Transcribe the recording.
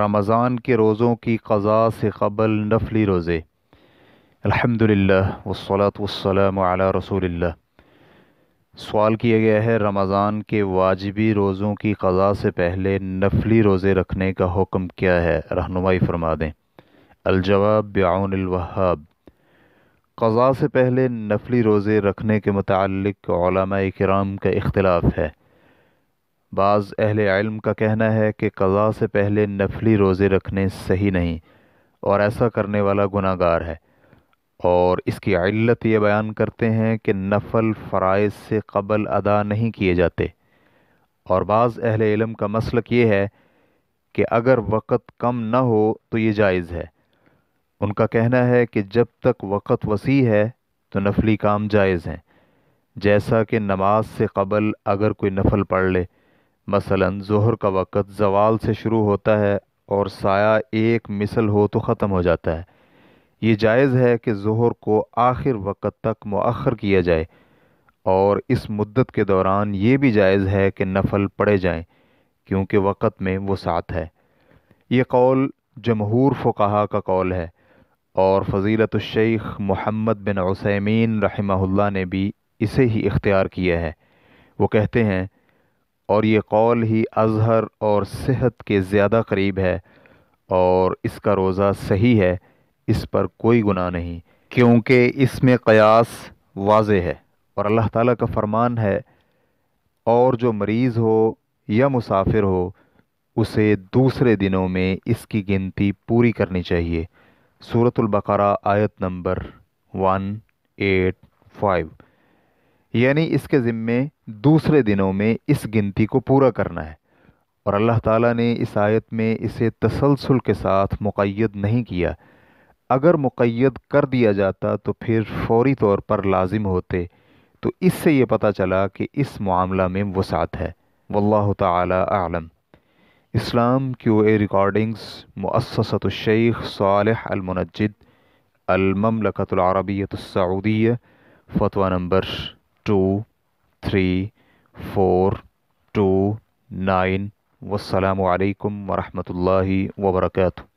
رمضان کے روزوں کی قضا سے قبل نفلی روزے الحمد للہ وسلاۃ سولت وسلم رسول اللہ سوال کیا گیا ہے رمضان کے واجبی روزوں کی قضا سے پہلے نفلی روزے رکھنے کا حکم کیا ہے رہنمائی فرما دیں الجواب بعون الوہاب قضا سے پہلے نفلی روزے رکھنے کے متعلق علماء کرام کا اختلاف ہے بعض اہل علم کا کہنا ہے کہ قضا سے پہلے نفلی روزے رکھنے صحیح نہیں اور ایسا کرنے والا گناہ گار ہے اور اس کی علت یہ بیان کرتے ہیں کہ نفل فرائض سے قبل ادا نہیں کیے جاتے اور بعض اہل علم کا مسلک یہ ہے کہ اگر وقت کم نہ ہو تو یہ جائز ہے ان کا کہنا ہے کہ جب تک وقت وسیع ہے تو نفلی کام جائز ہیں جیسا کہ نماز سے قبل اگر کوئی نفل پڑھ لے مثلا ظہر کا وقت زوال سے شروع ہوتا ہے اور سایہ ایک مثل ہو تو ختم ہو جاتا ہے یہ جائز ہے کہ ظہر کو آخر وقت تک مؤخر کیا جائے اور اس مدت کے دوران یہ بھی جائز ہے کہ نفل پڑے جائیں کیونکہ وقت میں وہ ساتھ ہے یہ قول جمہور فقہا کا قول ہے اور فضیلت الشیخ محمد بن عثیمین رحمہ اللہ نے بھی اسے ہی اختیار کیا ہے وہ کہتے ہیں اور یہ قول ہی اظہر اور صحت کے زیادہ قریب ہے اور اس کا روزہ صحیح ہے اس پر کوئی گناہ نہیں کیونکہ اس میں قیاس واضح ہے اور اللہ تعالیٰ کا فرمان ہے اور جو مریض ہو یا مسافر ہو اسے دوسرے دنوں میں اس کی گنتی پوری کرنی چاہیے صورت البقرہ آیت نمبر ون ایٹ فائیو یعنی اس کے ذمے دوسرے دنوں میں اس گنتی کو پورا کرنا ہے اور اللہ تعالیٰ نے اس آیت میں اسے تسلسل کے ساتھ مقید نہیں کیا اگر مقید کر دیا جاتا تو پھر فوری طور پر لازم ہوتے تو اس سے یہ پتہ چلا کہ اس معاملہ میں وسعت ہے واللہ تعالی اعلم اسلام کیو اے ریکارڈنگز مسسۃ الشیخ صالح المنجد المملکت العربیت السعودیہ فتویٰ number two three four two nine والسلام علیکم ورحمۃ اللہ وبرکاتہ